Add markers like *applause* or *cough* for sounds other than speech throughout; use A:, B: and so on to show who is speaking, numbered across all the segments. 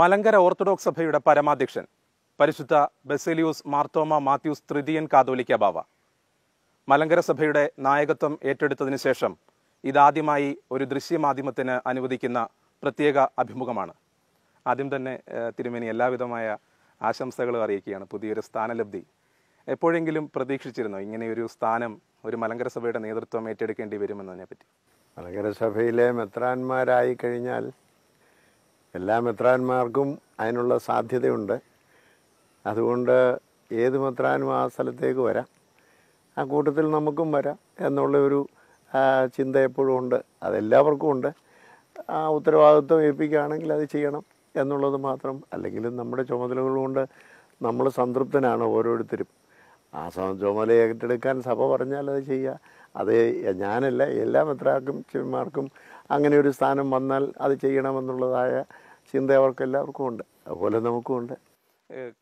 A: Malankara orthodox സഭയുടെ പരമാധ്യക്ഷൻ പരിശുദ്ധ ബെസേലിയൂസ് മാർത്തോമ മാത്യൂസ് തൃതീയൻ കാതോലിക്ക ബാവ മലങ്കര സഭയുടെ നായകത്വം ഏറ്റെടുത്തതിന് ശേഷം ഇതാദ്യമായി ഒരു ദൃശ്യമാധ്യമത്തിന് അനുവദിക്കുന്ന പ്രത്യേക അഭിമുഖമാണ് ആദ്യം തന്നെ തിരുമേനി എല്ലാവിധമായ ആശംസകളും അറിയിക്കുകയാണ് പുതിയൊരു സ്ഥാനലബ്ധി എപ്പോഴെങ്കിലും പ്രതീക്ഷിച്ചിരുന്നോ ഇങ്ങനെയൊരു സ്ഥാനം ഒരു മലങ്കര സഭയുടെ നേതൃത്വം ഏറ്റെടുക്കേണ്ടി വരുമെന്നതിനെ പറ്റി
B: മലങ്കര സഭയിലെ മെത്രാന്മാരായി കഴിഞ്ഞാൽ എല്ലാ മെത്രാന്മാർക്കും അതിനുള്ള സാധ്യതയുണ്ട് അതുകൊണ്ട് ഏത് മെത്രാനും ആ സ്ഥലത്തേക്ക് വരാം ആ കൂട്ടത്തിൽ നമുക്കും വരാം എന്നുള്ള ഒരു ചിന്ത എപ്പോഴും ഉണ്ട് അതെല്ലാവർക്കും ഉണ്ട് ആ ഉത്തരവാദിത്വം ഏൽപ്പിക്കുകയാണെങ്കിൽ അത് ചെയ്യണം എന്നുള്ളത് മാത്രം അല്ലെങ്കിലും നമ്മുടെ ചുമതലകൾ കൊണ്ട് നമ്മൾ സംതൃപ്തനാണ് ഓരോരുത്തരും ആ ചുമതല ഏറ്റെടുക്കാൻ സഭ പറഞ്ഞാൽ അത് ചെയ്യുക അത് ഞാനല്ല എല്ലാ മെത്രാക്കും മാർക്കും അങ്ങനെ ഒരു സ്ഥാനം വന്നാൽ അത് ചെയ്യണമെന്നുള്ളതായ ചിന്ത അവർക്ക് എല്ലാവർക്കും ഉണ്ട് അതുപോലെ നമുക്കും ഉണ്ട്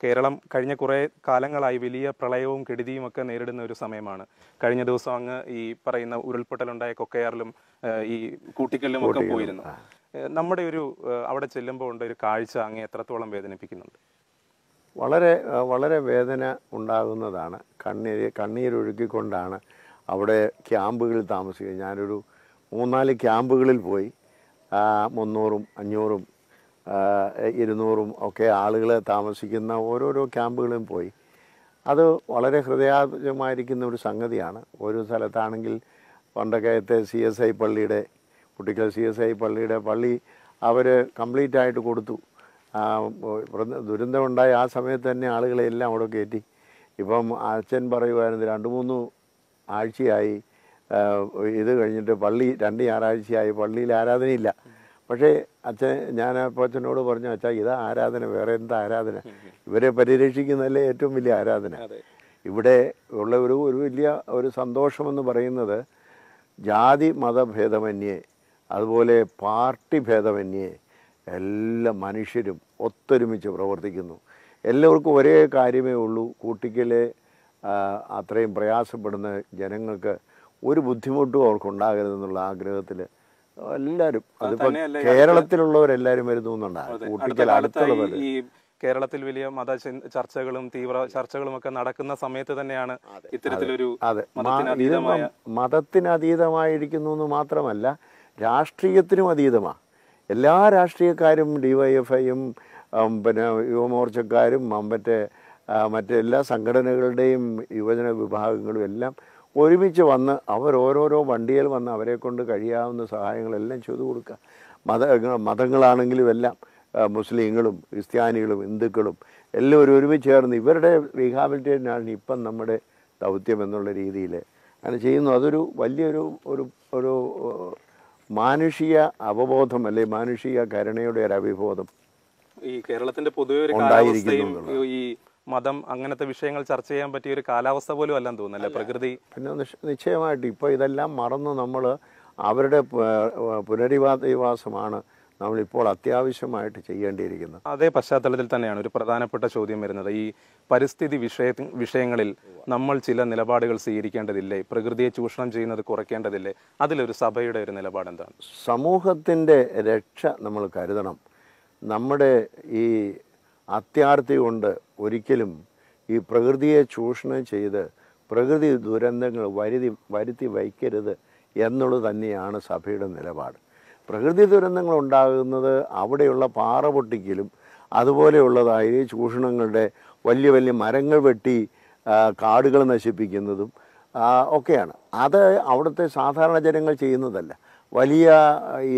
A: കേരളം കഴിഞ്ഞ കുറേ കാലങ്ങളായി വലിയ പ്രളയവും കെടുതിയും ഒക്കെ നേരിടുന്ന ഒരു സമയമാണ് കഴിഞ്ഞ ദിവസം അങ്ങ് ഈ പറയുന്ന ഉരുൾപൊട്ടലുണ്ടായ കൊക്കയാറിലും ഈ കൂട്ടിക്കല്ലും ഒക്കെ പോയിരുന്നു നമ്മുടെ ഒരു അവിടെ ചെല്ലുമ്പോൾ ഉണ്ട് ഒരു കാഴ്ച അങ്ങ് എത്രത്തോളം വേദനിപ്പിക്കുന്നുണ്ട്
B: വളരെ വളരെ വേദന ഉണ്ടാകുന്നതാണ് കണ്ണീര് കണ്ണീരൊഴുക്കിക്കൊണ്ടാണ് അവിടെ ക്യാമ്പുകളിൽ താമസിക്കുക ഞാനൊരു മൂന്നാല് ക്യാമ്പുകളിൽ പോയി മുന്നൂറും അഞ്ഞൂറും ഇരുന്നൂറും ഒക്കെ ആളുകൾ താമസിക്കുന്ന ഓരോരോ ക്യാമ്പുകളും പോയി അത് വളരെ ഹൃദയാജമായിരിക്കുന്ന ഒരു സംഗതിയാണ് ഓരോ സ്ഥലത്താണെങ്കിൽ പണ്ടക്കയത്തെ സി എസ് ഐ പള്ളിയുടെ കുട്ടിക്കൽ സി എസ് ഐ പള്ളിയുടെ പള്ളി അവർ കംപ്ലീറ്റ് ആയിട്ട് കൊടുത്തു ദുരന്തമുണ്ടായ ആ സമയത്ത് തന്നെ ആളുകളെ എല്ലാം അവിടെ കയറ്റി ഇപ്പം അച്ഛൻ പറയുമായിരുന്നു രണ്ട് മൂന്ന് ആഴ്ചയായി ഇത് കഴിഞ്ഞിട്ട് പള്ളി രണ്ട് ഞായറാഴ്ചയായി പള്ളിയിൽ ആരാധനയില്ല പക്ഷേ അച്ഛൻ ഞാൻ അച്ഛനോട് പറഞ്ഞു അച്ഛാ ഇത് ആരാധന വേറെ എന്താ ആരാധന ഇവരെ പരിരക്ഷിക്കുന്നതല്ലേ ഏറ്റവും വലിയ ആരാധന ഇവിടെ ഉള്ള ഒരു ഒരു വലിയ ഒരു സന്തോഷമെന്ന് പറയുന്നത് ജാതി മതഭേദമന്യേ അതുപോലെ പാർട്ടി ഭേദമന്യേ എല്ലാ മനുഷ്യരും ഒത്തൊരുമിച്ച് പ്രവർത്തിക്കുന്നു എല്ലാവർക്കും ഒരേ കാര്യമേ ഉള്ളൂ കൂട്ടിക്കലെ അത്രയും പ്രയാസപ്പെടുന്ന ജനങ്ങൾക്ക് ഒരു ബുദ്ധിമുട്ടും അവർക്കുണ്ടാകരുതെന്നുള്ള ആഗ്രഹത്തിൽ എല്ലാരും കേരളത്തിലുള്ളവരെല്ലാരും വരുന്നുണ്ടാകും
A: കേരളത്തിൽ വലിയ മത ചർച്ചകളും തീവ്ര ചർച്ചകളും ഒക്കെ നടക്കുന്ന സമയത്ത് തന്നെയാണ് ഇത്തരത്തിലൊരു
B: മതത്തിനതീതമായിരിക്കുന്നു എന്ന് മാത്രമല്ല രാഷ്ട്രീയത്തിനും അതീതമാണ് എല്ലാ രാഷ്ട്രീയക്കാരും ഡിവൈഎഫ്ഐയും പിന്നെ യുവമോർച്ചക്കാരും മറ്റേ മറ്റെല്ലാ സംഘടനകളുടെയും യുവജന വിഭാഗങ്ങളും എല്ലാം ഒരുമിച്ച് വന്ന് അവരോരോരോ വണ്ടിയിൽ വന്ന് അവരെ കൊണ്ട് കഴിയാവുന്ന സഹായങ്ങളെല്ലാം ചെയ്തു കൊടുക്കുക മത മതങ്ങളാണെങ്കിലും എല്ലാം മുസ്ലിങ്ങളും ക്രിസ്ത്യാനികളും ഹിന്ദുക്കളും എല്ലാവരും ഒരുമിച്ച് ചേർന്ന് ഇവരുടെ റീഹാബിലിറ്റേഷനാണ് ഇപ്പം നമ്മുടെ ദൗത്യം എന്നുള്ള രീതിയിൽ അങ്ങനെ ചെയ്യുന്നു അതൊരു വലിയൊരു ഒരു ഒരു മാനുഷിക അവബോധം അല്ലെ മാനുഷിക കരുണയുടെ ഒരു അഭിബോധം
A: ഈ കേരളത്തിന്റെ പൊതുവെ ഒരു ഈ മതം അങ്ങനത്തെ വിഷയങ്ങൾ ചർച്ച ചെയ്യാൻ പറ്റിയ ഒരു കാലാവസ്ഥ പോലും അല്ലെന്ന് തോന്നുന്നല്ലേ പ്രകൃതി
B: പിന്നെ നിശ്ചയമായിട്ട് ഇപ്പോൾ ഇതെല്ലാം മറന്ന് നമ്മൾ അവരുടെ പുനരധിവാസമാണ് നമ്മളിപ്പോൾ അത്യാവശ്യമായിട്ട് ചെയ്യേണ്ടിയിരിക്കുന്നത്
A: അതേ പശ്ചാത്തലത്തിൽ തന്നെയാണ് ഒരു പ്രധാനപ്പെട്ട ചോദ്യം വരുന്നത് ഈ പരിസ്ഥിതി വിഷയ വിഷയങ്ങളിൽ നമ്മൾ ചില നിലപാടുകൾ സ്വീകരിക്കേണ്ടതില്ലേ പ്രകൃതിയെ ചൂഷണം ചെയ്യുന്നത് കുറയ്ക്കേണ്ടതില്ലേ അതിലൊരു സഭയുടെ ഒരു നിലപാട് എന്താണ്
B: സമൂഹത്തിൻ്റെ രക്ഷ നമ്മൾ കരുതണം നമ്മുടെ ഈ അത്യാർത്തി കൊണ്ട് ഒരിക്കലും ഈ പ്രകൃതിയെ ചൂഷണം ചെയ്ത് പ്രകൃതി ദുരന്തങ്ങൾ വരുതി വരുത്തി വയ്ക്കരുത് എന്നുള്ളത് തന്നെയാണ് സഭയുടെ നിലപാട് പ്രകൃതി ദുരന്തങ്ങൾ ഉണ്ടാകുന്നത് അവിടെയുള്ള പാറ പൊട്ടിക്കലും അതുപോലെയുള്ളതായ ചൂഷണങ്ങളുടെ വലിയ വലിയ മരങ്ങൾ വെട്ടി കാടുകൾ നശിപ്പിക്കുന്നതും ഒക്കെയാണ് അത് അവിടുത്തെ സാധാരണ ജനങ്ങൾ ചെയ്യുന്നതല്ല വലിയ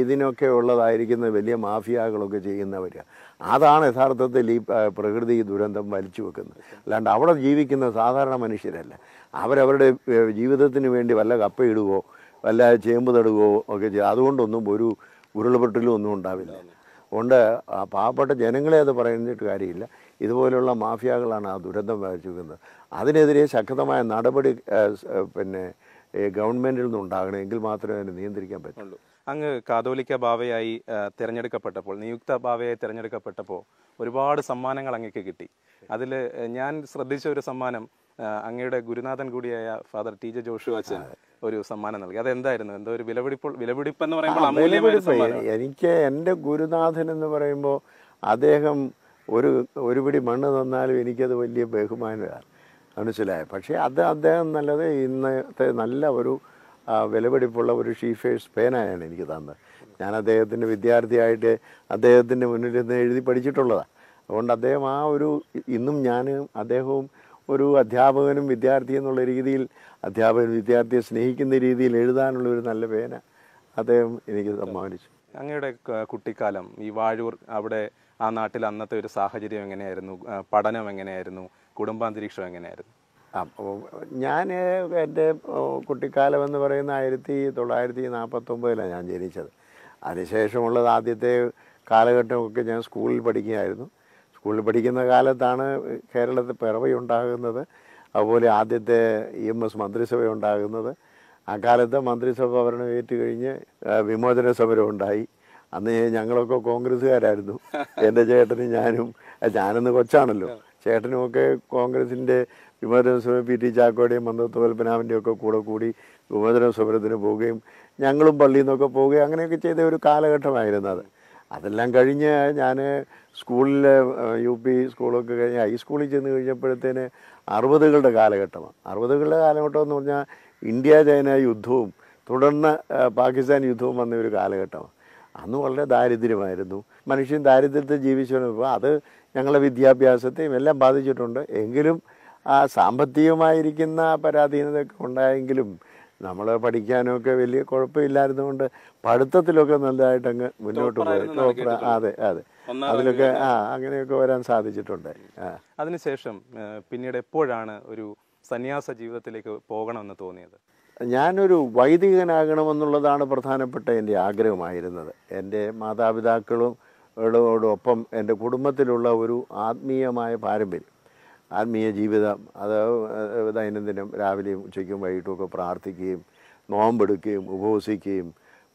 B: ഇതിനൊക്കെ ഉള്ളതായിരിക്കുന്ന വലിയ മാഫിയകളൊക്കെ ചെയ്യുന്നവർ അതാണ് യഥാർത്ഥത്തിൽ ഈ പ്രകൃതി ദുരന്തം വലിച്ചു വെക്കുന്നത് അല്ലാണ്ട് അവിടെ ജീവിക്കുന്ന സാധാരണ മനുഷ്യരല്ല അവരവരുടെ ജീവിതത്തിന് വേണ്ടി വല്ല കപ്പയിടുകയോ വല്ല ചേമ്പ് തടുകയോ ഒക്കെ ചെയ്യും അതുകൊണ്ടൊന്നും ഒരു ഉരുളപൊട്ടലും ഒന്നും ഉണ്ടാവില്ല അതുകൊണ്ട് പാവപ്പെട്ട ജനങ്ങളെ അത് പറയുന്നിട്ട് കാര്യമില്ല ഇതുപോലുള്ള മാഫിയകളാണ് ആ ദുരന്തം വരച്ചു വെക്കുന്നത് അതിനെതിരെ ശക്തമായ നടപടി പിന്നെ ഗവൺമെൻറ്റിൽ നിന്നുണ്ടാകണമെങ്കിൽ മാത്രമേ അതിനെ നിയന്ത്രിക്കാൻ പറ്റുള്ളൂ
A: അങ്ങ് കാതോലിക്ക ബാവയായി തിരഞ്ഞെടുക്കപ്പെട്ടപ്പോൾ നിയുക്ത ബാവയായി തിരഞ്ഞെടുക്കപ്പെട്ടപ്പോൾ ഒരുപാട് സമ്മാനങ്ങൾ അങ്ങേക്ക് കിട്ടി അതിൽ ഞാൻ ശ്രദ്ധിച്ച ഒരു സമ്മാനം അങ്ങയുടെ ഗുരുനാഥൻ കൂടിയായ ഫാദർ ടി ജെ ജോഷു അച്ഛൻ ഒരു സമ്മാനം നൽകി അതെന്തായിരുന്നു എന്തോ ഒരു വിലപിടിപ്പ് വിലപിടിപ്പ് എന്ന് പറയുമ്പോൾ അമൂല്യമായ
B: എനിക്ക് എൻ്റെ ഗുരുനാഥൻ എന്ന് പറയുമ്പോൾ അദ്ദേഹം ഒരു ഒരുപിടി മണ്ണ് തന്നാലും എനിക്കത് വലിയ ബഹുമാനമാണ് മനസ്സിലായത് പക്ഷേ അത് അദ്ദേഹം നല്ലത് ഇന്നത്തെ നല്ല ഒരു വിലപിടിപ്പുള്ള ഒരു ഷീഫേഴ്സ് പേനയാണ് എനിക്ക് തന്നത് ഞാൻ അദ്ദേഹത്തിൻ്റെ വിദ്യാർത്ഥിയായിട്ട് അദ്ദേഹത്തിൻ്റെ മുന്നിൽ നിന്ന് എഴുതി പഠിച്ചിട്ടുള്ളതാണ് അതുകൊണ്ട് അദ്ദേഹം ആ ഒരു ഇന്നും ഞാൻ അദ്ദേഹവും ഒരു അധ്യാപകനും വിദ്യാർത്ഥി എന്നുള്ള രീതിയിൽ അധ്യാപകൻ വിദ്യാർത്ഥിയെ സ്നേഹിക്കുന്ന രീതിയിൽ എഴുതാനുള്ള ഒരു നല്ല പേന അദ്ദേഹം എനിക്ക് സമ്മാനിച്ചു
A: അങ്ങയുടെ കുട്ടിക്കാലം ഈ വാഴൂർ അവിടെ ആ നാട്ടിൽ അന്നത്തെ ഒരു സാഹചര്യം എങ്ങനെയായിരുന്നു പഠനം എങ്ങനെയായിരുന്നു കുടുംബാന്തരീക്ഷം എങ്ങനെയായിരുന്നു അപ്പോൾ
B: ഞാൻ എൻ്റെ കുട്ടിക്കാലം എന്ന് പറയുന്ന ആയിരത്തി തൊള്ളായിരത്തി നാൽപ്പത്തൊമ്പതിലാണ് ഞാൻ ജനിച്ചത് അതിനുശേഷമുള്ളത് ആദ്യത്തെ കാലഘട്ടമൊക്കെ ഞാൻ സ്കൂളിൽ പഠിക്കുകയായിരുന്നു സ്കൂളിൽ പഠിക്കുന്ന കാലത്താണ് കേരളത്തിൽ പിറവി ഉണ്ടാകുന്നത് അതുപോലെ ആദ്യത്തെ ഇ എം എസ് മന്ത്രിസഭ ഉണ്ടാകുന്നത് അക്കാലത്ത് മന്ത്രിസഭ ഭരണം ഏറ്റുകഴിഞ്ഞ് വിമോചന സമരം ഉണ്ടായി അന്ന് ഞങ്ങളൊക്കെ കോൺഗ്രസ്സുകാരായിരുന്നു *laughs* എൻ്റെ ചേട്ടനും ഞാനും ഞാനെന്ന് കൊച്ചാണല്ലോ ചേട്ടനുമൊക്കെ കോൺഗ്രസിൻ്റെ വിമോചന സമരം പി ടി ചാക്കോയുടെയും മന്ദത്വ കൽപ്പനാവിൻ്റെയും ഒക്കെ കൂടെ കൂടി വിമോചന സമരത്തിന് പോവുകയും ഞങ്ങളും പള്ളിയിൽ നിന്നൊക്കെ പോവുകയും അങ്ങനെയൊക്കെ ചെയ്ത ഒരു കാലഘട്ടമായിരുന്നു അത് അതെല്ലാം കഴിഞ്ഞ് ഞാൻ സ്കൂളിൽ യു പി സ്കൂളൊക്കെ കഴിഞ്ഞ് ഹൈസ്കൂളിൽ ചെന്ന് കഴിഞ്ഞപ്പോഴത്തേന് അറുപതുകളുടെ കാലഘട്ടമാണ് അറുപതുകളുടെ കാലഘട്ടം എന്ന് പറഞ്ഞാൽ ഇന്ത്യ ചൈന യുദ്ധവും തുടർന്ന് പാകിസ്ഥാൻ യുദ്ധവും വന്ന ഒരു കാലഘട്ടമാണ് അന്ന് വളരെ ദാരിദ്ര്യമായിരുന്നു മനുഷ്യൻ ദാരിദ്ര്യത്തിൽ ജീവിച്ചു അപ്പോൾ അത് ഞങ്ങളുടെ വിദ്യാഭ്യാസത്തെയും എല്ലാം ബാധിച്ചിട്ടുണ്ട് എങ്കിലും ആ സാമ്പത്തികമായിരിക്കുന്ന പരാധീനതയൊക്കെ ഉണ്ടായെങ്കിലും നമ്മൾ പഠിക്കാനൊക്കെ വലിയ കുഴപ്പമില്ലായിരുന്നുകൊണ്ട് പഠിത്തത്തിലൊക്കെ നല്ലതായിട്ട് അങ്ങ് മുന്നോട്ട് പോയി അതെ അതെ അതിലൊക്കെ ആ അങ്ങനെയൊക്കെ വരാൻ സാധിച്ചിട്ടുണ്ട്
A: അതിനുശേഷം പിന്നീട് എപ്പോഴാണ് ഒരു സന്യാസ ജീവിതത്തിലേക്ക് പോകണമെന്ന് തോന്നിയത്
B: ഞാനൊരു വൈദികനാകണമെന്നുള്ളതാണ് പ്രധാനപ്പെട്ട എൻ്റെ ആഗ്രഹമായിരുന്നത് എൻ്റെ മാതാപിതാക്കളും ഒപ്പം എൻ്റെ കുടുംബത്തിലുള്ള ഒരു ആത്മീയമായ പാരമ്പര്യം ആത്മീയ ജീവിതം അത് ദൈനംദിനം രാവിലെയും ഉച്ചയ്ക്കും വൈകിട്ടുമൊക്കെ പ്രാർത്ഥിക്കുകയും നോമ്പെടുക്കുകയും ഉപവസിക്കുകയും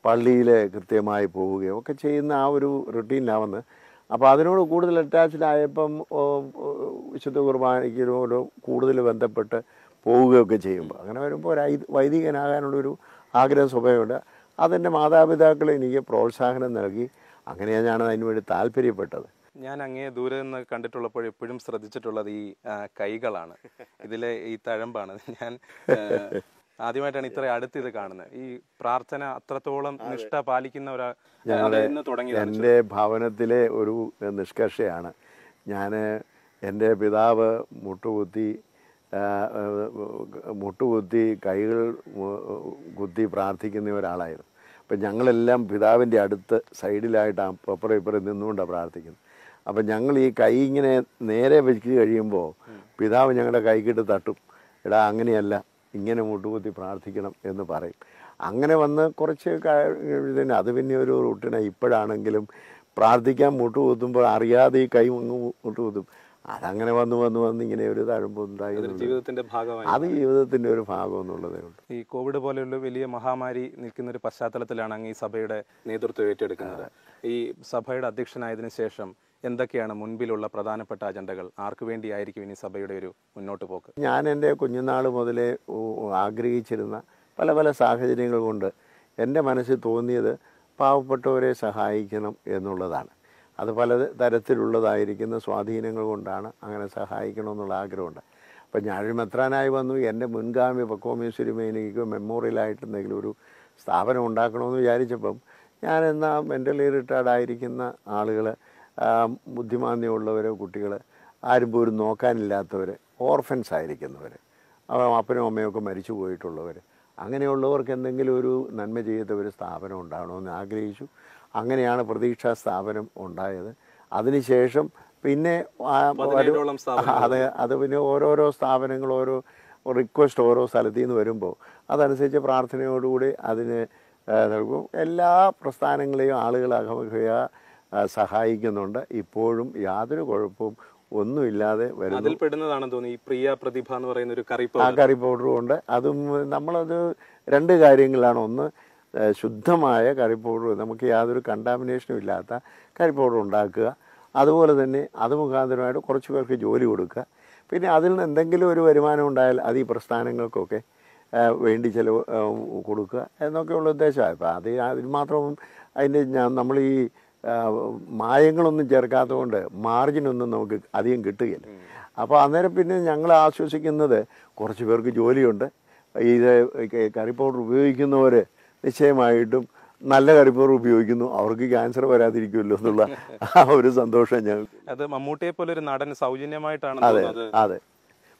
B: പള്ളിയിൽ കൃത്യമായി പോവുകയും ഒക്കെ ചെയ്യുന്ന ആ ഒരു റുട്ടീനിലാവുന്നത് അപ്പോൾ അതിനോട് കൂടുതൽ അറ്റാച്ച്ഡായപ്പം വിശുദ്ധ കുർബാനയ്ക്കോട് കൂടുതൽ ബന്ധപ്പെട്ട് പോവുകയൊക്കെ ചെയ്യുമ്പോൾ അങ്ങനെ വരുമ്പോൾ ഒരു വൈദികനാകാനുള്ളൊരു ആഗ്രഹം സ്വഭാവമുണ്ട് അതെൻ്റെ മാതാപിതാക്കൾ എനിക്ക് പ്രോത്സാഹനം നൽകി അങ്ങനെയാണ് ഞാൻ അതിനുവേണ്ടി താല്പര്യപ്പെട്ടത്
A: ഞാൻ അങ്ങേ ദൂരെ നിന്ന് കണ്ടിട്ടുള്ളപ്പോൾ എപ്പോഴും ശ്രദ്ധിച്ചിട്ടുള്ളത് ഈ കൈകളാണ് ഇതിലെ ഈ തഴമ്പാണ് ഞാൻ ആദ്യമായിട്ടാണ് ഇത്ര അടുത്ത് ഇത് കാണുന്നത് ഈ പ്രാർത്ഥന അത്രത്തോളം നിഷ്ഠ പാലിക്കുന്ന
B: ഒരാൾ എൻ്റെ ഭവനത്തിലെ ഒരു നിഷ്കർഷയാണ് ഞാൻ എൻ്റെ പിതാവ് മുട്ടുകുത്തി മുട്ടുകുത്തി കൈകൾ കുത്തി പ്രാർത്ഥിക്കുന്ന ഒരാളായിരുന്നു അപ്പം ഞങ്ങളെല്ലാം പിതാവിൻ്റെ അടുത്ത് സൈഡിലായിട്ട് അപ്പുറം ഇപ്പുറം നിന്നുകൊണ്ടാണ് പ്രാർത്ഥിക്കുന്നത് അപ്പം ഞങ്ങൾ ഈ കൈ ഇങ്ങനെ നേരെ വെച്ച് കഴിയുമ്പോൾ പിതാവ് ഞങ്ങളുടെ കൈക്കിട്ട് തട്ടും എടാ അങ്ങനെയല്ല ഇങ്ങനെ മുട്ടുകുത്തി പ്രാർത്ഥിക്കണം എന്ന് പറയും അങ്ങനെ വന്ന് കുറച്ച് ഇതിന് അത് പിന്നെ ഒരു റൂട്ടിനെ ഇപ്പോഴാണെങ്കിലും പ്രാർത്ഥിക്കാൻ മുട്ടുകുത്തുമ്പോൾ അറിയാതെ ഈ കൈ അങ്ങ് മുട്ടുകുത്തും അതങ്ങനെ വന്ന് വന്ന് വന്ന് ഇങ്ങനെ ഒരു തഴുമ്പുണ്ടായി
A: ജീവിതത്തിന്റെ ഭാഗമായി അത്
B: ജീവിതത്തിന്റെ ഒരു ഭാഗം എന്നുള്ളതേ ഉള്ളൂ
A: ഈ കോവിഡ് പോലെയുള്ള വലിയ മഹാമാരി നിൽക്കുന്ന ഒരു പശ്ചാത്തലത്തിലാണ് അങ്ങ് ഈ സഭയുടെ നേതൃത്വം ഏറ്റെടുക്കുന്നത് ഈ സഭയുടെ അധ്യക്ഷനായതിനു ശേഷം എന്തൊക്കെയാണ് മുൻപിലുള്ള പ്രധാനപ്പെട്ട അജണ്ടകൾ ആർക്കു വേണ്ടിയായിരിക്കും ഇനി സഭയുടെ ഒരു മുന്നോട്ട് പോക്ക്
B: ഞാൻ എൻ്റെ കുഞ്ഞുനാൾ മുതലേ ആഗ്രഹിച്ചിരുന്ന പല പല സാഹചര്യങ്ങൾ കൊണ്ട് എൻ്റെ മനസ്സിൽ തോന്നിയത് പാവപ്പെട്ടവരെ സഹായിക്കണം എന്നുള്ളതാണ് അത് പല തരത്തിലുള്ളതായിരിക്കുന്ന സ്വാധീനങ്ങൾ കൊണ്ടാണ് അങ്ങനെ സഹായിക്കണമെന്നുള്ള ആഗ്രഹമുണ്ട് അപ്പം ഞാൻ മെത്രാനായി വന്നു എൻ്റെ മുൻഗാമി പക്കോമേശ്വരി മേനിക്ക് മെമ്മോറിയലായിട്ട് എന്തെങ്കിലും ഒരു സ്ഥാപനം ഉണ്ടാക്കണമെന്ന് വിചാരിച്ചപ്പം ഞാൻ എന്നാൽ മെൻ്റലി റിട്ടയർഡായിരിക്കുന്ന ആളുകൾ ബുദ്ധിമാന്യമുള്ളവർ കുട്ടികൾ ആരും പോലും നോക്കാനില്ലാത്തവർ ഓർഫൻസ് ആയിരിക്കുന്നവർ അപ്പനും ഒക്കെ മരിച്ചു പോയിട്ടുള്ളവർ അങ്ങനെയുള്ളവർക്ക് എന്തെങ്കിലും ഒരു നന്മ ചെയ്ത ഒരു സ്ഥാപനം ഉണ്ടാകണമെന്ന് ആഗ്രഹിച്ചു അങ്ങനെയാണ് പ്രതീക്ഷാ സ്ഥാപനം ഉണ്ടായത് അതിനുശേഷം പിന്നെ അത് അത് പിന്നെ ഓരോരോ സ്ഥാപനങ്ങൾ ഓരോ റിക്വസ്റ്റ് ഓരോ സ്ഥലത്തു നിന്ന് വരുമ്പോൾ അതനുസരിച്ച് പ്രാർത്ഥനയോടുകൂടി അതിന് നൽകും എല്ലാ പ്രസ്ഥാനങ്ങളെയും ആളുകൾ അകമുഖയാ സഹായിക്കുന്നുണ്ട് ഇപ്പോഴും യാതൊരു കുഴപ്പവും ഒന്നുമില്ലാതെ വരുന്നു
A: പെടുന്നതാണെന്ന് തോന്നി ഈ പ്രിയ പ്രതിഭ എന്ന് പറയുന്ന ഒരു കറി ആ കറി
B: പൗഡറും ഉണ്ട് അതും നമ്മളത് രണ്ട് കാര്യങ്ങളാണ് ഒന്ന് ശുദ്ധമായ കറി പൗഡർ നമുക്ക് യാതൊരു കണ്ടാമിനേഷനും ഇല്ലാത്ത കറി പൗഡർ ഉണ്ടാക്കുക അതുപോലെ തന്നെ അത് മുഖാന്തരമായിട്ട് കുറച്ച് പേർക്ക് ജോലി കൊടുക്കുക പിന്നെ അതിൽ നിന്ന് എന്തെങ്കിലും ഒരു വരുമാനം ഉണ്ടായാൽ അത് ഈ പ്രസ്ഥാനങ്ങൾക്കൊക്കെ വേണ്ടി ചിലവ് കൊടുക്കുക എന്നൊക്കെയുള്ള ഉദ്ദേശമാണ് അപ്പോൾ അത് അതിന് മാത്രം അതിൻ്റെ ഞാൻ നമ്മൾ ഈ മായങ്ങളൊന്നും കൊണ്ട് മാർജിനൊന്നും നമുക്ക് അധികം കിട്ടുകയില്ല അപ്പോൾ അന്നേരം പിന്നെ ഞങ്ങൾ ആശ്വസിക്കുന്നത് കുറച്ച് പേർക്ക് ജോലിയുണ്ട് ഇത് കറി പൗഡർ ഉപയോഗിക്കുന്നവർ നിശ്ചയമായിട്ടും നല്ല കരിപ്പൂർ ഉപയോഗിക്കുന്നു അവർക്ക് ക്യാൻസർ വരാതിരിക്കുമല്ലോ എന്നുള്ള ആ ഒരു സന്തോഷം ഞങ്ങൾ
A: അത് മമ്മൂട്ടിയെ പോലെ ഒരു നടൻ സൗജന്യമായിട്ടാണ് അതെ
B: അതെ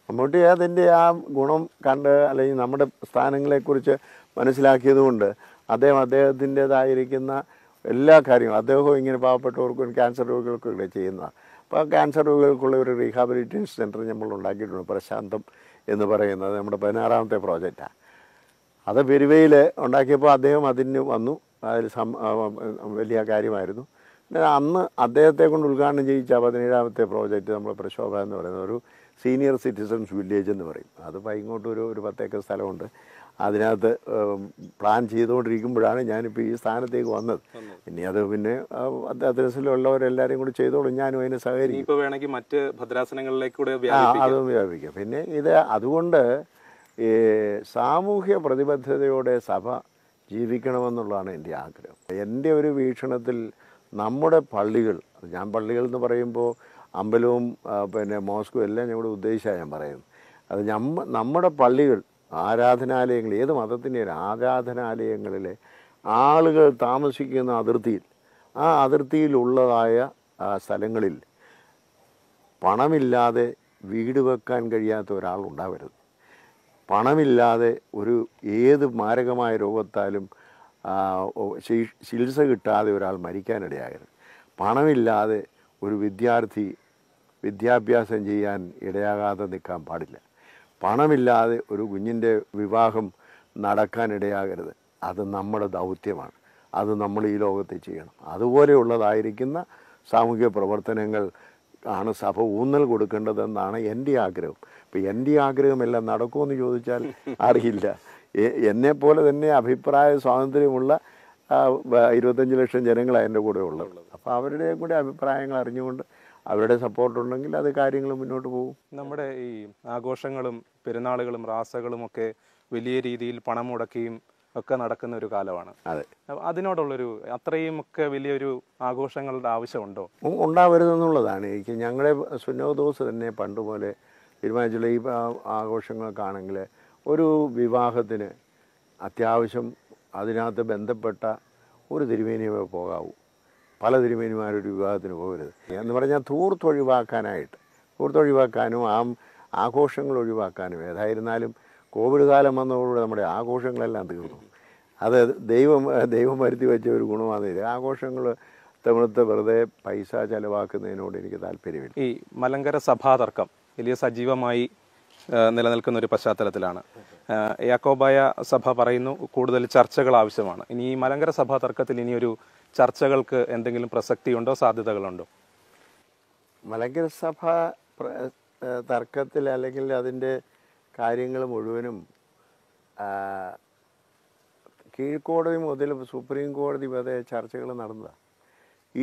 B: മമ്മൂട്ടി അതിൻ്റെ ആ ഗുണം കണ്ട് അല്ലെങ്കിൽ നമ്മുടെ സ്ഥാനങ്ങളെക്കുറിച്ച് മനസ്സിലാക്കിയതുകൊണ്ട് അദ്ദേഹം അദ്ദേഹത്തിൻ്റെതായിരിക്കുന്ന എല്ലാ കാര്യങ്ങളും അദ്ദേഹവും ഇങ്ങനെ പാവപ്പെട്ടവർക്കും ക്യാൻസർ രോഗികൾക്കും ഇവിടെ ചെയ്യുന്നതാണ് അപ്പോൾ ക്യാൻസർ രോഗികൾക്കുള്ള ഒരു റീഹാബിലിറ്റേഷൻ സെൻറ്റർ നമ്മൾ ഉണ്ടാക്കിയിട്ടുണ്ട് പ്രശാന്തം എന്ന് പറയുന്നത് നമ്മുടെ പതിനാറാമത്തെ പ്രോജക്റ്റാണ് അത് പെരുവയിൽ ഉണ്ടാക്കിയപ്പോൾ അദ്ദേഹം അതിന് വന്നു അതിൽ സം വലിയ കാര്യമായിരുന്നു പിന്നെ അന്ന് അദ്ദേഹത്തെ കൊണ്ട് ഉദ്ഘാടനം ചെയ്യിച്ച പതിനേഴാമത്തെ പ്രോജക്റ്റ് നമ്മൾ പ്രശോഭ എന്ന് പറയുന്ന ഒരു സീനിയർ സിറ്റിസൺസ് വില്ലേജ് എന്ന് പറയും അത് പൈങ്ങോട്ടൊരു ഒരു പത്തേക്കർ സ്ഥലമുണ്ട് അതിനകത്ത് പ്ലാൻ ചെയ്തുകൊണ്ടിരിക്കുമ്പോഴാണ് ഞാനിപ്പോൾ ഈ സ്ഥാനത്തേക്ക് വന്നത് ഇനി അത് പിന്നെ അദ്ദേഹത്തിനുള്ളവരെല്ലാവരും കൂടി ചെയ്തോളും ഞാനും അതിനെ സഹകരിക്കും
A: ഇപ്പോൾ വേണമെങ്കിൽ മറ്റ് ഭദ്രാസനങ്ങളിലേക്കൂടെ അതും
B: വ്യാപിക്കാം പിന്നെ ഇത് അതുകൊണ്ട് ഈ സാമൂഹ്യ പ്രതിബദ്ധതയോടെ സഭ ജീവിക്കണമെന്നുള്ളതാണ് എൻ്റെ ആഗ്രഹം എൻ്റെ ഒരു വീക്ഷണത്തിൽ നമ്മുടെ പള്ളികൾ ഞാൻ പള്ളികൾ എന്ന് പറയുമ്പോൾ അമ്പലവും പിന്നെ മോസ്കും എല്ലാം ഞങ്ങളുടെ ഉദ്ദേശിച്ചാണ് ഞാൻ പറയുന്നത് അത് നമ്മ നമ്മുടെ പള്ളികൾ ആരാധനാലയങ്ങൾ ഏത് മതത്തിൻ്റെ ആരാധനാലയങ്ങളിലെ ആളുകൾ താമസിക്കുന്ന അതിർത്തിയിൽ ആ അതിർത്തിയിലുള്ളതായ സ്ഥലങ്ങളിൽ പണമില്ലാതെ വീട് വെക്കാൻ കഴിയാത്ത ഒരാൾ ഉണ്ടാവരുത് പണമില്ലാതെ ഒരു ഏത് മാരകമായ രോഗത്താലും ചികിത്സ കിട്ടാതെ ഒരാൾ മരിക്കാനിടയാകരുത് പണമില്ലാതെ ഒരു വിദ്യാർത്ഥി വിദ്യാഭ്യാസം ചെയ്യാൻ ഇടയാകാതെ നിൽക്കാൻ പാടില്ല പണമില്ലാതെ ഒരു കുഞ്ഞിൻ്റെ വിവാഹം നടക്കാനിടയാകരുത് അത് നമ്മുടെ ദൗത്യമാണ് അത് നമ്മൾ ഈ ലോകത്തെ ചെയ്യണം അതുപോലെയുള്ളതായിരിക്കുന്ന സാമൂഹ്യ പ്രവർത്തനങ്ങൾ ആണ് സഭ ഊന്നൽ കൊടുക്കേണ്ടതെന്നാണ് എൻ്റെ ആഗ്രഹം ഇപ്പം എൻ്റെ ആഗ്രഹമെല്ലാം നടക്കുമെന്ന് ചോദിച്ചാൽ *laughs* അറിയില്ല എന്നെപ്പോലെ തന്നെ അഭിപ്രായ സ്വാതന്ത്ര്യമുള്ള ഇരുപത്തഞ്ച് ലക്ഷം ജനങ്ങളാണ് എൻ്റെ കൂടെ ഉള്ളത് അപ്പോൾ അവരുടെയും കൂടി അഭിപ്രായങ്ങൾ അറിഞ്ഞുകൊണ്ട് അവരുടെ സപ്പോർട്ട് ഉണ്ടെങ്കിൽ അത് കാര്യങ്ങൾ മുന്നോട്ട് പോകും
A: നമ്മുടെ ഈ ആഘോഷങ്ങളും പെരുന്നാളുകളും റാസകളും ഒക്കെ വലിയ രീതിയിൽ പണം മുടക്കുകയും ഒക്കെ നടക്കുന്ന ഒരു കാലമാണ് അതെ അതിനോടുള്ളൊരു അത്രയും ഒക്കെ വലിയൊരു ആഘോഷങ്ങളുടെ ആവശ്യമുണ്ടോ
B: ഉണ്ടാവരുതെന്നുള്ളതാണ് എനിക്ക് ഞങ്ങളുടെ സുനോദോസ് തന്നെ പണ്ട് പോലെ തീരുമാനിച്ചുള്ള ഈ ആഘോഷങ്ങൾക്കാണെങ്കിൽ ഒരു വിവാഹത്തിന് അത്യാവശ്യം അതിനകത്ത് ബന്ധപ്പെട്ട ഒരു തിരുവേനിയമേ പോകാവൂ പല തിരുമേനിമാരൊരു വിവാഹത്തിന് പോകരുത് എന്ന് പറഞ്ഞാൽ തൂർത്തൊഴിവാക്കാനായിട്ട് തൂർത്തൊഴിവാക്കാനും ആ ആഘോഷങ്ങൾ ഒഴിവാക്കാനും ഏതായിരുന്നാലും കോവിഡ് കാലം വന്നതോടുകൂടി നമ്മുടെ ആഘോഷങ്ങളെല്ലാം തീർന്നു അത് ദൈവം ദൈവം വരുത്തി വെച്ച ഒരു ഗുണമാണ് ഇത് ആഘോഷങ്ങൾ തമിഴത്ത് വെറുതെ പൈസ ചെലവാക്കുന്നതിനോട് എനിക്ക് താല്പര്യമില്ല
A: ഈ മലങ്കര സഭാതർക്കം വലിയ സജീവമായി നിലനിൽക്കുന്ന ഒരു പശ്ചാത്തലത്തിലാണ് യാക്കോബായ സഭ പറയുന്നു കൂടുതൽ ചർച്ചകൾ ആവശ്യമാണ് ഇനി ഈ മലങ്കര സഭാ തർക്കത്തിൽ ഇനിയൊരു ചർച്ചകൾക്ക് എന്തെങ്കിലും പ്രസക്തിയുണ്ടോ സാധ്യതകളുണ്ടോ
B: മലങ്കര സഭ തർക്കത്തിൽ അല്ലെങ്കിൽ അതിൻ്റെ കാര്യങ്ങൾ മുഴുവനും കീഴ്ക്കോടതി മുതൽ സുപ്രീം കോടതി വരെ ചർച്ചകൾ നടന്നതാണ്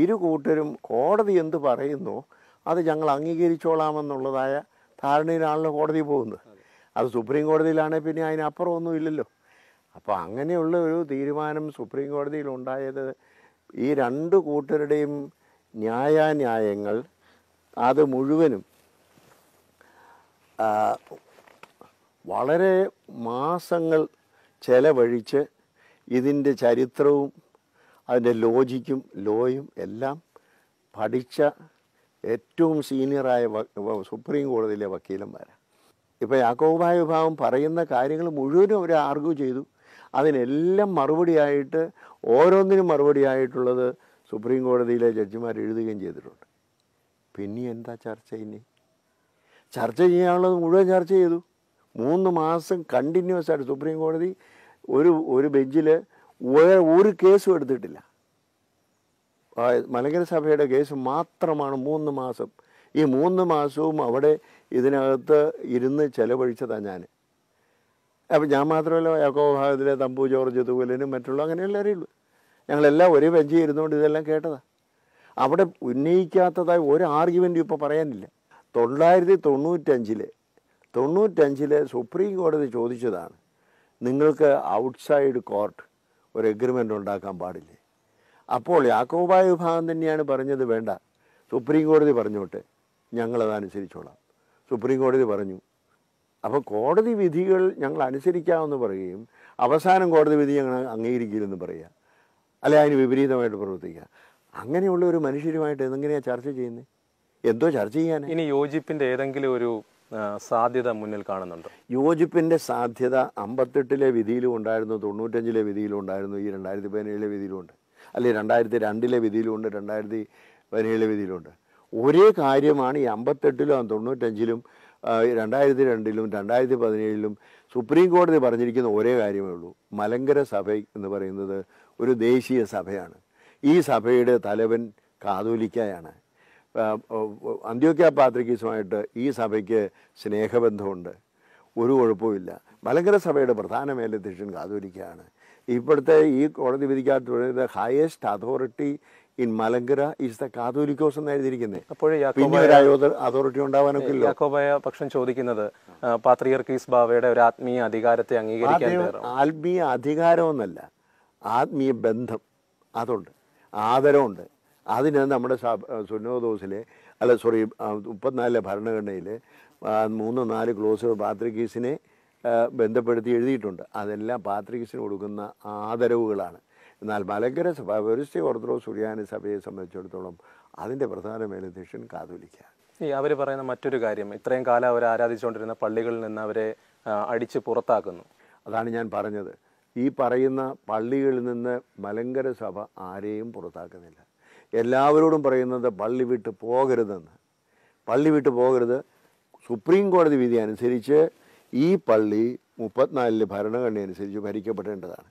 B: ഇരു കൂട്ടരും കോടതി എന്ത് പറയുന്നു അത് ഞങ്ങൾ അംഗീകരിച്ചോളാമെന്നുള്ളതായ ധാരണയിലാണല്ലോ കോടതി പോകുന്നത് അത് സുപ്രീം കോടതിയിലാണ് പിന്നെ അതിനപ്പുറം ഒന്നും ഇല്ലല്ലോ അപ്പോൾ അങ്ങനെയുള്ള ഒരു തീരുമാനം സുപ്രീം കോടതിയിൽ ഉണ്ടായത് ഈ രണ്ട് കൂട്ടരുടെയും ന്യായാന്യായങ്ങൾ അത് മുഴുവനും വളരെ മാസങ്ങൾ ചെലവഴിച്ച് ഇതിൻ്റെ ചരിത്രവും അതിൻ്റെ ലോജിക്കും ലോയും എല്ലാം പഠിച്ച ഏറ്റവും സീനിയറായ സുപ്രീം കോടതിയിലെ വക്കീലന്മാരാണ് ഇപ്പോൾ യാക്കോബായ വിഭാഗം പറയുന്ന കാര്യങ്ങൾ മുഴുവനും അവർ ആർഗ്യൂ ചെയ്തു അതിനെല്ലാം മറുപടിയായിട്ട് ഓരോന്നിനും മറുപടിയായിട്ടുള്ളത് സുപ്രീം കോടതിയിലെ ജഡ്ജിമാർ എഴുതുകയും ചെയ്തിട്ടുണ്ട് പിന്നെ എന്താ ചർച്ച ഇനി ചർച്ച ചെയ്യാനുള്ളത് മുഴുവൻ ചർച്ച ചെയ്തു മൂന്ന് മാസം കണ്ടിന്യൂസ് ആയിട്ട് സുപ്രീം കോടതി ഒരു ഒരു ബെഞ്ചിൽ ഒരു കേസും എടുത്തിട്ടില്ല മലങ്കര സഭയുടെ കേസ് മാത്രമാണ് മൂന്ന് മാസം ഈ മൂന്ന് മാസവും അവിടെ ഇതിനകത്ത് ഇരുന്ന് ചെലവഴിച്ചതാണ് ഞാൻ അപ്പം ഞാൻ മാത്രമല്ല യക്കോഭാഗത്തിലെ തമ്പു ജോർജ് തൂവലിനും മറ്റുള്ള അങ്ങനെയുള്ള അറിയുള്ളൂ ഞങ്ങളെല്ലാം ഒരേ വെഞ്ചി ഇരുന്നുകൊണ്ട് ഇതെല്ലാം കേട്ടതാണ് അവിടെ ഉന്നയിക്കാത്തതായ ഒരു ആർഗ്യുമെൻറ്റും ഇപ്പോൾ പറയാനില്ല തൊള്ളായിരത്തി തൊണ്ണൂറ്റഞ്ചിൽ തൊണ്ണൂറ്റഞ്ചിൽ സുപ്രീം കോടതി ചോദിച്ചതാണ് നിങ്ങൾക്ക് ഔട്ട്സൈഡ് കോർട്ട് ഒരു എഗ്രിമെൻ്റ് ഉണ്ടാക്കാൻ പാടില്ലേ അപ്പോൾ യാക്കോബായ വിഭാഗം തന്നെയാണ് പറഞ്ഞത് വേണ്ട സുപ്രീം കോടതി പറഞ്ഞോട്ടെ ഞങ്ങളത് അനുസരിച്ചോളാം സുപ്രീം കോടതി പറഞ്ഞു അപ്പോൾ കോടതി വിധികൾ ഞങ്ങൾ അനുസരിക്കാമെന്ന് പറയുകയും അവസാനം കോടതി വിധി ഞങ്ങൾ അംഗീകരിക്കില്ലെന്ന് പറയുക അല്ലെ അതിന് വിപരീതമായിട്ട് പ്രവർത്തിക്കുക അങ്ങനെയുള്ള ഒരു മനുഷ്യരുമായിട്ട് എന്തെങ്ങനെയാണ് ചർച്ച ചെയ്യുന്നത് എന്തോ ചർച്ച ചെയ്യാൻ
A: ഇനി യോജിപ്പിൻ്റെ ഏതെങ്കിലും ഒരു സാധ്യത മുന്നിൽ കാണുന്നുണ്ട്
B: യോജിപ്പിൻ്റെ സാധ്യത അമ്പത്തെട്ടിലെ വിധിയിലും ഉണ്ടായിരുന്നു തൊണ്ണൂറ്റഞ്ചിലെ വിധിയിലും ഉണ്ടായിരുന്നു ഈ രണ്ടായിരത്തി പതിനേഴിലെ വിധിയിലുമുണ്ട് അല്ലെങ്കിൽ രണ്ടായിരത്തി രണ്ടിലെ വിധിയിലുമുണ്ട് രണ്ടായിരത്തി പതിനേഴിലെ വിധിയിലുമുണ്ട് ഒരേ കാര്യമാണ് ഈ അമ്പത്തെട്ടിലും തൊണ്ണൂറ്റഞ്ചിലും രണ്ടായിരത്തി രണ്ടിലും രണ്ടായിരത്തി പതിനേഴിലും സുപ്രീം കോടതി പറഞ്ഞിരിക്കുന്ന ഒരേ കാര്യമേ ഉള്ളൂ മലങ്കര സഭ എന്ന് പറയുന്നത് ഒരു ദേശീയ സഭയാണ് ഈ സഭയുടെ തലവൻ കാതോലിക്കയാണ് അന്ത്യോക്യ പാത്രികീസുമായിട്ട് ഈ സഭയ്ക്ക് സ്നേഹബന്ധമുണ്ട് ഒരു കുഴപ്പമില്ല മലങ്കര സഭയുടെ പ്രധാന മേലധ്യക്ഷൻ കാതോലിക്കയാണ് ഇപ്പോഴത്തെ ഈ കോടതി വിധിക്കാത്ത highest authority in Malankara is the Catholicos എന്ന് എഴുതിയിരിക്കുന്നത് അപ്പോഴേ അതോറിറ്റി ഉണ്ടാവാനൊക്കെ
A: യാക്കോബായ പക്ഷം ചോദിക്കുന്നത് പാത്രിയർക്കീസ് ബാവയുടെ ഒരു
B: ആത്മീയ അധികാരത്തെ അംഗീകരിക്കാൻ ആത്മീയ അധികാരമൊന്നല്ല ആത്മീയ ബന്ധം അതുണ്ട് ആദരവുണ്ട് അതിന് നമ്മുടെ സുന്നോദോസിലെ അല്ല സോറി മുപ്പത്തിനാലിലെ ഭരണഘടനയിൽ മൂന്ന് നാല് ക്ലോസ് പാത്രികീസിനെ ബന്ധപ്പെടുത്തി എഴുതിയിട്ടുണ്ട് അതെല്ലാം പാത്രികീസിന് കൊടുക്കുന്ന ആദരവുകളാണ് എന്നാൽ മലങ്കര സഭ വെറുസ്റ്റി ഓർത്തഡോക്സ് സുറിയാനി സഭയെ സംബന്ധിച്ചിടത്തോളം അതിൻ്റെ പ്രധാന മേലധ്യക്ഷൻ കാതോലിക്ക
A: ഈ അവർ പറയുന്ന മറ്റൊരു കാര്യം ഇത്രയും കാലം അവർ ആരാധിച്ചുകൊണ്ടിരുന്ന പള്ളികളിൽ നിന്ന് അവരെ
B: അടിച്ച് പുറത്താക്കുന്നു അതാണ് ഞാൻ പറഞ്ഞത് ഈ പറയുന്ന പള്ളികളിൽ നിന്ന് മലങ്കര സഭ ആരെയും പുറത്താക്കുന്നില്ല എല്ലാവരോടും പറയുന്നത് പള്ളി വിട്ട് പോകരുതെന്ന് പള്ളി വിട്ട് പോകരുത് സുപ്രീം കോടതി വിധി അനുസരിച്ച് ഈ പള്ളി മുപ്പത്തിനാലിലെ ഭരണഘടന അനുസരിച്ച് ഭരിക്കപ്പെടേണ്ടതാണ്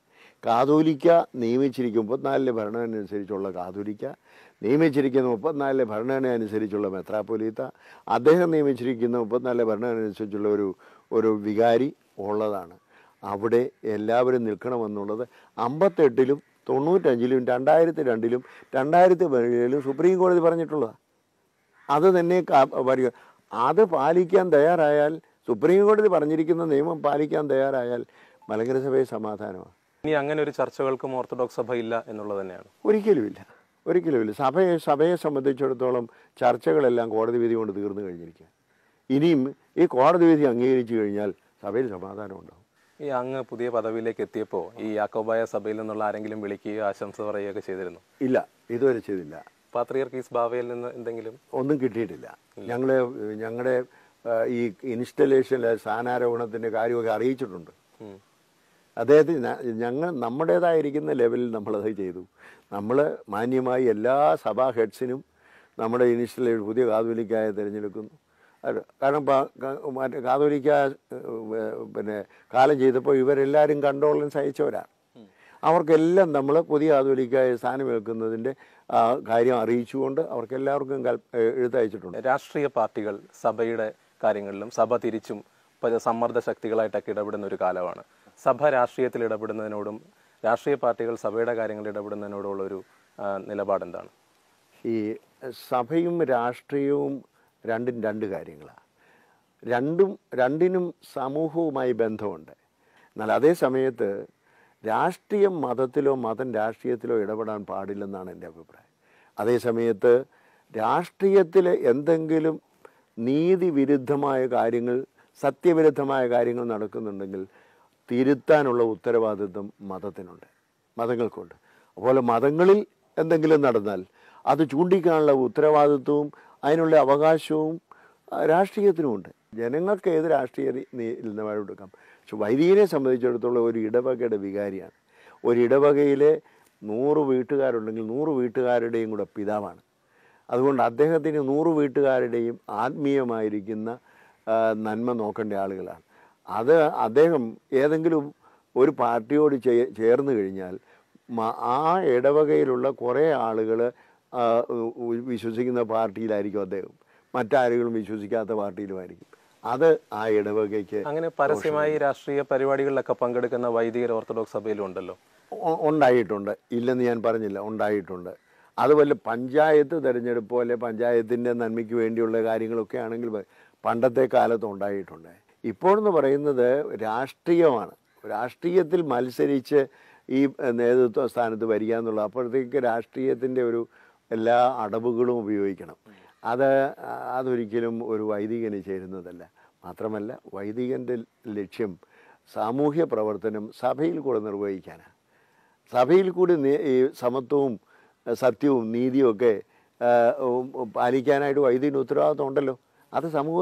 B: കാതോലിക്ക നിയമിച്ചിരിക്കും മുപ്പത്തിനാലിലെ ഭരണഘടന അനുസരിച്ചുള്ള കാതോലിക്ക നിയമിച്ചിരിക്കുന്ന മുപ്പത്തിനാലിലെ ഭരണഘടന അനുസരിച്ചുള്ള മെത്രാപ്പൊലീത്ത അദ്ദേഹം നിയമിച്ചിരിക്കുന്ന മുപ്പത്തിനാലിലെ ഭരണഘടന അനുസരിച്ചുള്ള ഒരു ഒരു വികാരി ഉള്ളതാണ് അവിടെ എല്ലാവരും നിൽക്കണമെന്നുള്ളത് അമ്പത്തെട്ടിലും തൊണ്ണൂറ്റഞ്ചിലും രണ്ടായിരത്തി രണ്ടിലും രണ്ടായിരത്തി പതിനേഴിലും സുപ്രീം കോടതി പറഞ്ഞിട്ടുള്ളതാണ് അത് തന്നെ വരിക അത് പാലിക്കാൻ തയ്യാറായാൽ സുപ്രീം കോടതി പറഞ്ഞിരിക്കുന്ന നിയമം പാലിക്കാൻ തയ്യാറായാൽ മലങ്കര സമാധാനമാണ്
A: ഇനി അങ്ങനെ ഒരു ചർച്ചകൾക്കും ഓർത്തഡോക്സ് സഭ ഇല്ല
B: എന്നുള്ളത് തന്നെയാണ് ഒരിക്കലുമില്ല ഒരിക്കലുമില്ല സഭയെ സഭയെ സംബന്ധിച്ചിടത്തോളം ചർച്ചകളെല്ലാം കോടതി വിധി കൊണ്ട് തീർന്നു കഴിഞ്ഞിരിക്കുക ഇനിയും ഈ കോടതി വിധി അംഗീകരിച്ചു കഴിഞ്ഞാൽ സഭയിൽ സമാധാനം ഉണ്ടാകും
A: ഈ അങ്ങ് പുതിയ പദവിയിലേക്ക് എത്തിയപ്പോൾ ഈ യാക്കോബായ സഭയിൽ നിന്നുള്ള ആരെങ്കിലും വിളിക്കുകയോ ആശംസ
B: പറയുകയൊക്കെ ചെയ്തിരുന്നു ഇല്ല ഇതുവരെ ചെയ്തില്ല
A: പാത്രിയർക്കീസ് ബാവയിൽ നിന്ന് എന്തെങ്കിലും
B: ഒന്നും കിട്ടിയിട്ടില്ല ഞങ്ങൾ ഞങ്ങളുടെ ഈ ഇൻസ്റ്റലേഷനിലെ സ്ഥാനാരോഹണത്തിൻ്റെ കാര്യമൊക്കെ അറിയിച്ചിട്ടുണ്ട് അദ്ദേഹത്തിന് ഞങ്ങൾ നമ്മുടേതായിരിക്കുന്ന ലെവലിൽ നമ്മളത് ചെയ്തു നമ്മൾ മാന്യമായി എല്ലാ സഭാ ഹെഡ്സിനും നമ്മുടെ ഇനിഷ്യൽ പുതിയ കാതോലിക്കായ തിരഞ്ഞെടുക്കുന്നു കാരണം മറ്റേ കാതോലിക്ക പിന്നെ കാലം ചെയ്തപ്പോൾ ഇവരെല്ലാവരും കൺട്രോളിൽ സഹിച്ചവരാണ് അവർക്കെല്ലാം നമ്മൾ പുതിയ കാതോലിക്കായ സ്ഥാനം വെക്കുന്നതിൻ്റെ കാര്യം അറിയിച്ചുകൊണ്ട് അവർക്കെല്ലാവർക്കും കൽ എഴുത്തയച്ചിട്ടുണ്ട് രാഷ്ട്രീയ പാർട്ടികൾ സഭയുടെ കാര്യങ്ങളിലും സഭ തിരിച്ചും സമ്മർദ്ദ ശക്തികളായിട്ടൊക്കെ
A: ഇടപെടുന്ന ഒരു കാലമാണ് സഭ രാഷ്ട്രീയത്തിൽ ഇടപെടുന്നതിനോടും രാഷ്ട്രീയ പാർട്ടികൾ സഭയുടെ കാര്യങ്ങളിൽ
B: ഇടപെടുന്നതിനോടുള്ള ഒരു നിലപാടെന്താണ് ഈ സഭയും രാഷ്ട്രീയവും രണ്ടും രണ്ട് കാര്യങ്ങളാണ് രണ്ടും രണ്ടിനും സമൂഹവുമായി ബന്ധമുണ്ട് എന്നാൽ അതേ സമയത്ത് രാഷ്ട്രീയം മതത്തിലോ മതം രാഷ്ട്രീയത്തിലോ ഇടപെടാൻ പാടില്ലെന്നാണ് എൻ്റെ അഭിപ്രായം അതേ സമയത്ത് രാഷ്ട്രീയത്തിൽ എന്തെങ്കിലും നീതിവിരുദ്ധമായ കാര്യങ്ങൾ സത്യവിരുദ്ധമായ കാര്യങ്ങൾ നടക്കുന്നുണ്ടെങ്കിൽ തിരുത്താനുള്ള ഉത്തരവാദിത്വം മതത്തിനുണ്ട് മതങ്ങൾക്കുണ്ട് അതുപോലെ മതങ്ങളിൽ എന്തെങ്കിലും നടന്നാൽ അത് ചൂണ്ടിക്കാനുള്ള ഉത്തരവാദിത്വവും അതിനുള്ള അവകാശവും രാഷ്ട്രീയത്തിനുമുണ്ട് ജനങ്ങൾക്ക് ഏത് രാഷ്ട്രീയ എടുക്കാം പക്ഷെ വൈദികനെ സംബന്ധിച്ചിടത്തോളം ഒരു ഇടവകയുടെ വികാരിയാണ് ഒരു ഇടവകയിലെ നൂറ് വീട്ടുകാരുണ്ടെങ്കിൽ നൂറ് വീട്ടുകാരുടെയും കൂടെ പിതാവാണ് അതുകൊണ്ട് അദ്ദേഹത്തിന് നൂറ് വീട്ടുകാരുടെയും ആത്മീയമായിരിക്കുന്ന നന്മ നോക്കേണ്ട ആളുകളാണ് അത് അദ്ദേഹം ഏതെങ്കിലും ഒരു പാർട്ടിയോട് ചേർന്ന് കഴിഞ്ഞാൽ ആ ഇടവകയിലുള്ള കുറേ ആളുകൾ വിശ്വസിക്കുന്ന പാർട്ടിയിലായിരിക്കും അദ്ദേഹം മറ്റാരെങ്കിലും വിശ്വസിക്കാത്ത പാർട്ടിയിലുമായിരിക്കും അത് ആ ഇടവകയ്ക്ക് അങ്ങനെ പരസ്യമായി രാഷ്ട്രീയ
A: പരിപാടികളിലൊക്കെ
B: പങ്കെടുക്കുന്ന വൈദികർ ഓർത്തഡോക്സ് സഭയിലും ഉണ്ടല്ലോ ഉണ്ടായിട്ടുണ്ട് ഇല്ലെന്ന് ഞാൻ പറഞ്ഞില്ല ഉണ്ടായിട്ടുണ്ട് അതുപോലെ പഞ്ചായത്ത് തിരഞ്ഞെടുപ്പോ അല്ലെ പഞ്ചായത്തിൻ്റെ നന്മയ്ക്ക് വേണ്ടിയുള്ള കാര്യങ്ങളൊക്കെ ആണെങ്കിൽ പണ്ടത്തെ കാലത്ത് ഉണ്ടായിട്ടുണ്ട് ഇപ്പോഴെന്ന് പറയുന്നത് രാഷ്ട്രീയമാണ് രാഷ്ട്രീയത്തിൽ മത്സരിച്ച് ഈ നേതൃത്വ സ്ഥാനത്ത് വരിക എന്നുള്ളത് അപ്പോഴത്തേക്ക് രാഷ്ട്രീയത്തിൻ്റെ ഒരു എല്ലാ അടവുകളും ഉപയോഗിക്കണം അത് അതൊരിക്കലും ഒരു വൈദികന് ചേരുന്നതല്ല മാത്രമല്ല വൈദികൻ്റെ ലക്ഷ്യം സാമൂഹ്യ പ്രവർത്തനം സഭയിൽ കൂടെ നിർവഹിക്കാനാണ് സഭയിൽ കൂടി ഈ സമത്വവും സത്യവും നീതിയും ഒക്കെ പാലിക്കാനായിട്ട് വൈദികൻ ഉത്തരവാദിത്വം ഉണ്ടല്ലോ അത് സമൂഹ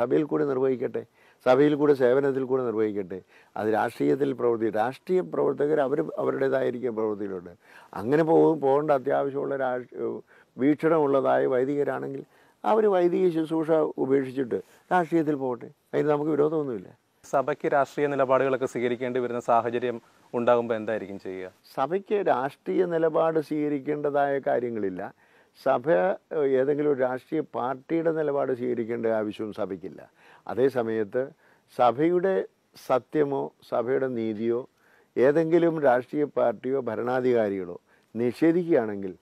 B: സഭയിൽ കൂടി നിർവഹിക്കട്ടെ സഭയിൽ കൂടെ സേവനത്തിൽ കൂടെ നിർവഹിക്കട്ടെ അത് രാഷ്ട്രീയത്തിൽ പ്രവർത്തി രാഷ്ട്രീയ പ്രവർത്തകർ അവർ അവരുടേതായിരിക്കും പ്രവൃത്തിയിലുണ്ട് അങ്ങനെ പോകും പോകേണ്ട അത്യാവശ്യമുള്ള രാഷ്ട്രീയ വീക്ഷണമുള്ളതായ വൈദികരാണെങ്കിൽ അവർ വൈദിക ശുശ്രൂഷ ഉപേക്ഷിച്ചിട്ട് രാഷ്ട്രീയത്തിൽ പോകട്ടെ അതിന് നമുക്ക് വിരോധമൊന്നുമില്ല സഭയ്ക്ക്
A: രാഷ്ട്രീയ നിലപാടുകളൊക്കെ സ്വീകരിക്കേണ്ടി വരുന്ന സാഹചര്യം ഉണ്ടാകുമ്പോൾ എന്തായിരിക്കും ചെയ്യുക
B: സഭയ്ക്ക് രാഷ്ട്രീയ നിലപാട് സ്വീകരിക്കേണ്ടതായ കാര്യങ്ങളില്ല സഭ ഏതെങ്കിലും ഒരു രാഷ്ട്രീയ പാർട്ടിയുടെ നിലപാട് സ്വീകരിക്കേണ്ട ആവശ്യവും സഭയ്ക്കില്ല അതേ സഭയുടെ സത്യമോ സഭയുടെ നീതിയോ ഏതെങ്കിലും രാഷ്ട്രീയ പാർട്ടിയോ ഭരണാധികാരികളോ നിഷേധിക്കുകയാണെങ്കിൽ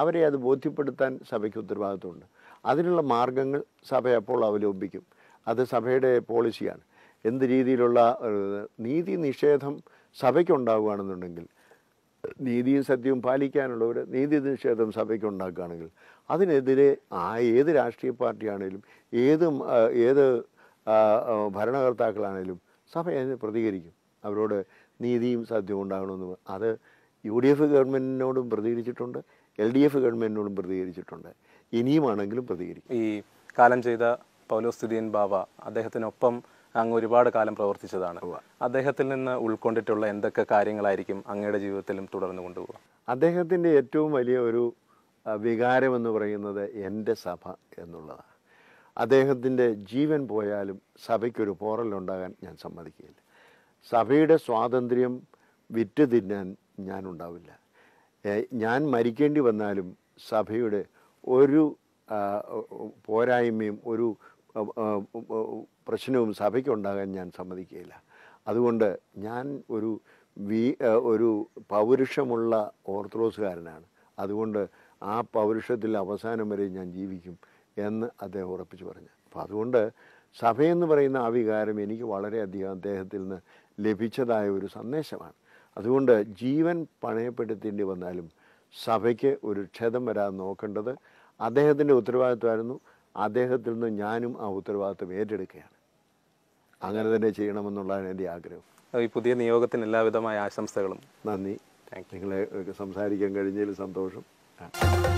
B: അവരെ അത് ബോധ്യപ്പെടുത്താൻ സഭയ്ക്ക് ഉത്തരവാദിത്വമുണ്ട് അതിനുള്ള മാർഗങ്ങൾ സഭ അപ്പോൾ അവലോപിക്കും അത് സഭയുടെ പോളിസിയാണ് എന്ത് രീതിയിലുള്ള നീതി നിഷേധം സഭയ്ക്കുണ്ടാവുകയാണെന്നുണ്ടെങ്കിൽ നീതിയും സത്യവും പാലിക്കാനുള്ളവർ നീതി നിഷേധം സഭയ്ക്ക് ഉണ്ടാക്കുകയാണെങ്കിൽ അതിനെതിരെ ആ ഏത് രാഷ്ട്രീയ പാർട്ടിയാണേലും ഏത് ഏത് ഭരണകർത്താക്കളാണേലും സഭ അതിന് പ്രതികരിക്കും അവരോട് നീതിയും സത്യവും ഉണ്ടാകണമെന്ന് അത് യു ഡി എഫ് ഗവൺമെൻറ്റിനോടും പ്രതികരിച്ചിട്ടുണ്ട് എൽ ഡി എഫ് ഗവൺമെൻറ്റിനോടും പ്രതികരിച്ചിട്ടുണ്ട് ഇനിയുമാണെങ്കിലും പ്രതികരിക്കും ഈ
A: കാലം ചെയ്ത പൗലോസ് തുര്യൻ ബാവ അദ്ദേഹത്തിനൊപ്പം അങ്ങ് ഒരുപാട് കാലം പ്രവർത്തിച്ചതാണ് അദ്ദേഹത്തിൽ നിന്ന് ഉൾക്കൊണ്ടിട്ടുള്ള എന്തൊക്കെ കാര്യങ്ങളായിരിക്കും അങ്ങയുടെ ജീവിതത്തിലും തുടർന്ന് കൊണ്ടുപോകുക
B: അദ്ദേഹത്തിൻ്റെ ഏറ്റവും വലിയ ഒരു വികാരമെന്ന് പറയുന്നത് എൻ്റെ സഭ എന്നുള്ളതാണ് അദ്ദേഹത്തിൻ്റെ ജീവൻ പോയാലും സഭയ്ക്കൊരു പോറലുണ്ടാകാൻ ഞാൻ സമ്മതിക്കില്ല സഭയുടെ സ്വാതന്ത്ര്യം വിറ്റ് തിന്നാൻ ഉണ്ടാവില്ല ഞാൻ മരിക്കേണ്ടി വന്നാലും സഭയുടെ ഒരു പോരായ്മയും ഒരു പ്രശ്നവും സഭയ്ക്കുണ്ടാകാൻ ഞാൻ സമ്മതിക്കുകയില്ല അതുകൊണ്ട് ഞാൻ ഒരു വീ ഒരു പൗരുഷമുള്ള ഓർത്തഡോക്സുകാരനാണ് അതുകൊണ്ട് ആ പൗരുഷത്തിൽ അവസാനം വരെ ഞാൻ ജീവിക്കും എന്ന് അദ്ദേഹം ഉറപ്പിച്ചു പറഞ്ഞു അപ്പോൾ അതുകൊണ്ട് സഭയെന്ന് പറയുന്ന ആ വികാരം എനിക്ക് വളരെയധികം അദ്ദേഹത്തിൽ നിന്ന് ലഭിച്ചതായ ഒരു സന്ദേശമാണ് അതുകൊണ്ട് ജീവൻ പണയപ്പെടുത്തേണ്ടി വന്നാലും സഭയ്ക്ക് ഒരു ക്ഷതം വരാതെ നോക്കേണ്ടത് അദ്ദേഹത്തിൻ്റെ ഉത്തരവാദിത്വമായിരുന്നു അദ്ദേഹത്തിൽ നിന്ന് ഞാനും ആ ഉത്തരവാദിത്വം ഏറ്റെടുക്കുകയാണ് അങ്ങനെ തന്നെ ചെയ്യണമെന്നുള്ളതാണ് എൻ്റെ ആഗ്രഹം
A: ഈ പുതിയ നിയോഗത്തിന് എല്ലാവിധമായ ആശംസകളും നന്ദി നിങ്ങളെ സംസാരിക്കാൻ
B: കഴിഞ്ഞതിൽ സന്തോഷം